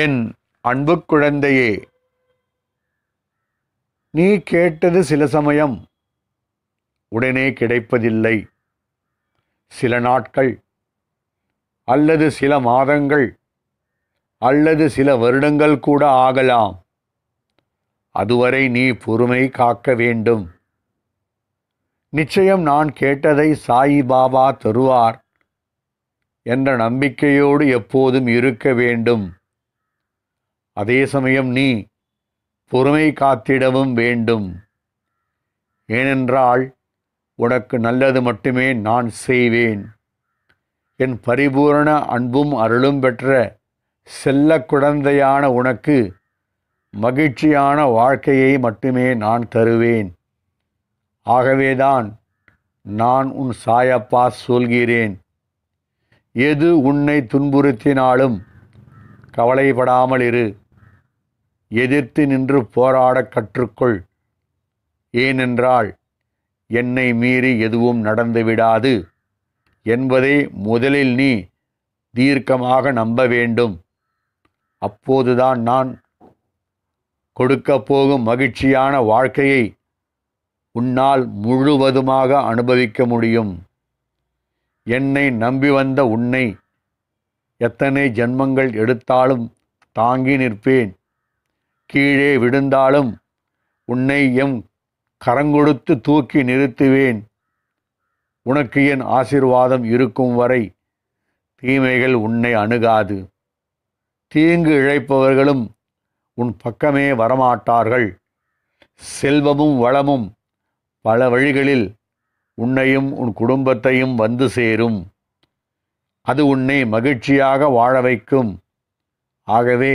என் அன்பு குழந்தையே நீ கேட்டது சில சமயம் உடனே கிடைப்பதில்லை சில நாட்கள் அல்லது சில மாதங்கள் அல்லது சில வருடங்கள் கூட ஆகலாம் அதுவரை நீ பொறுமை காக்க வேண்டும் நிச்சயம் நான் கேட்டதை சாயி பாபா தருவார் என்ற நம்பிக்கையோடு எப்போதும் இருக்க வேண்டும் அதே சமயம் நீ பொறுமை காத்திடவும் வேண்டும் ஏனென்றால் உனக்கு நல்லது மட்டுமே நான் செய்வேன் என் பரிபூரண அன்பும் அருளும் பெற்ற செல்ல குழந்தையான உனக்கு மகிழ்ச்சியான வாழ்க்கையை மட்டுமே நான் தருவேன் ஆகவேதான் நான் உன் சாயப்பா சொல்கிறேன் எது உன்னை துன்புறுத்தினாலும் கவலைப்படாமல் இரு எதிர்த்து நின்று போராட கற்றுக்கொள் ஏனென்றால் என்னை மீறி எதுவும் நடந்துவிடாது என்பதை முதலில் நீ தீர்க்கமாக நம்ப வேண்டும் அப்போதுதான் நான் கொடுக்கப் போகும் மகிழ்ச்சியான வாழ்க்கையை உன்னால் முழுவதுமாக அனுபவிக்க முடியும் என்னை நம்பி வந்த உன்னை எத்தனை ஜென்மங்கள் எடுத்தாலும் தாங்கி நிற்பேன் கீழே விழுந்தாலும் உன்னை எம் கரங்கொடுத்து தூக்கி நிறுத்துவேன் உனக்கு என் ஆசிர்வாதம் இருக்கும் வரை தீமைகள் உன்னை அணுகாது தீங்கு இழைப்பவர்களும் உன் பக்கமே வரமாட்டார்கள் செல்வமும் வளமும் பல வழிகளில் உன்னையும் உன் குடும்பத்தையும் வந்து சேரும் அது உன்னை மகிழ்ச்சியாக வாழ வைக்கும் ஆகவே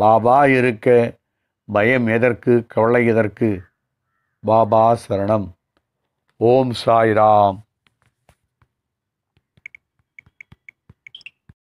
பாபா இருக்க பயம் எதற்கு கவலை எதற்கு பாபா சரணம் ஓம் சாய்ராம்